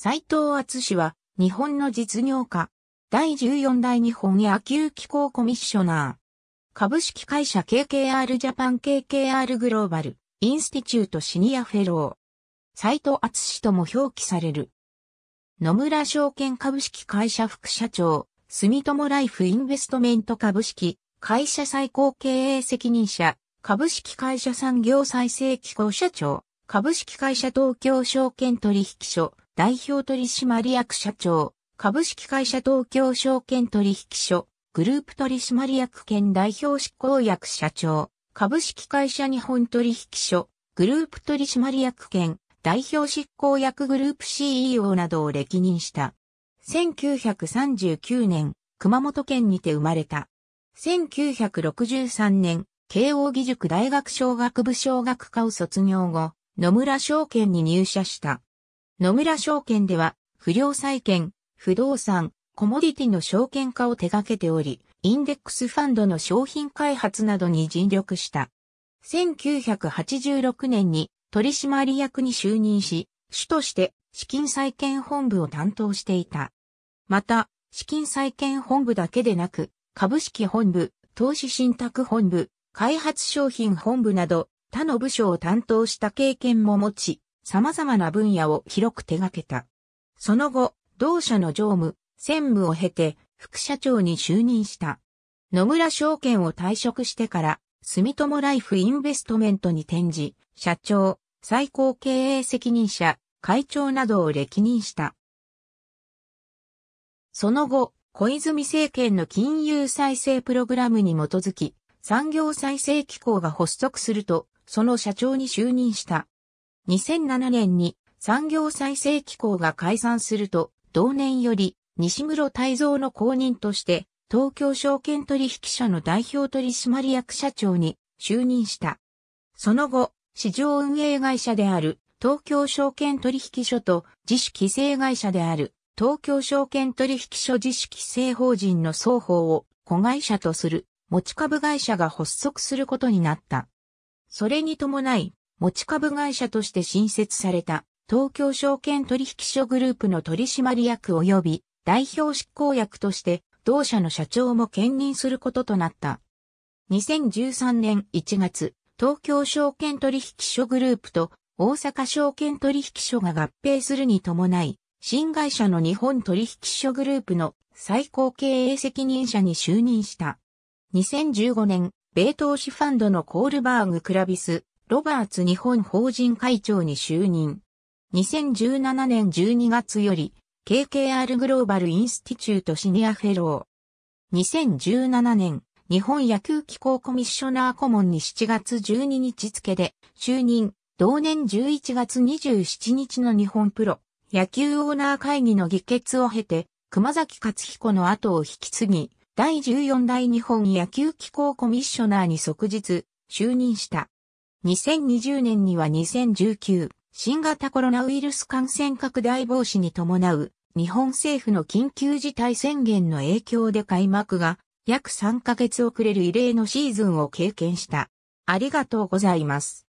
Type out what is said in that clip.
斎藤厚氏は、日本の実業家、第14代日本野球機構コミッショナー、株式会社 KKR ジャパン KKR グローバル、インスティチュートシニアフェロー、斎藤厚氏とも表記される。野村証券株式会社副社長、住友ライフインベストメント株式、会社最高経営責任者、株式会社産業再生機構社長、株式会社東京証券取引所、代表取締役社長、株式会社東京証券取引所、グループ取締役兼代表執行役社長、株式会社日本取引所、グループ取締役兼代表執行役グループ CEO などを歴任した。1939年、熊本県にて生まれた。1963年、慶応義塾大学商学部商学科を卒業後、野村証券に入社した。野村証券では、不良債権、不動産、コモディティの証券化を手掛けており、インデックスファンドの商品開発などに尽力した。1986年に取締役に就任し、主として資金再建本部を担当していた。また、資金再建本部だけでなく、株式本部、投資信託本部、開発商品本部など他の部署を担当した経験も持ち、様々な分野を広く手掛けた。その後、同社の常務、専務を経て、副社長に就任した。野村証券を退職してから、住友ライフインベストメントに転じ、社長、最高経営責任者、会長などを歴任した。その後、小泉政権の金融再生プログラムに基づき、産業再生機構が発足すると、その社長に就任した。2007年に産業再生機構が解散すると、同年より西室泰造の後任として、東京証券取引所の代表取締役社長に就任した。その後、市場運営会社である東京証券取引所と自主規制会社である東京証券取引所自主規制法人の双方を子会社とする持ち株会社が発足することになった。それに伴い、持ち株会社として新設された東京証券取引所グループの取締役及び代表執行役として同社の社長も兼任することとなった。2013年1月、東京証券取引所グループと大阪証券取引所が合併するに伴い、新会社の日本取引所グループの最高経営責任者に就任した。2015年、米投資ファンドのコールバーグ・クラビス、ロバーツ日本法人会長に就任。2017年12月より、KKR グローバルインスティチュートシニアフェロー。2017年、日本野球機構コミッショナー顧問に7月12日付で就任、同年11月27日の日本プロ野球オーナー会議の議決を経て、熊崎勝彦の後を引き継ぎ、第14代日本野球機構コミッショナーに即日就任した。2020年には2019新型コロナウイルス感染拡大防止に伴う日本政府の緊急事態宣言の影響で開幕が約3ヶ月遅れる異例のシーズンを経験した。ありがとうございます。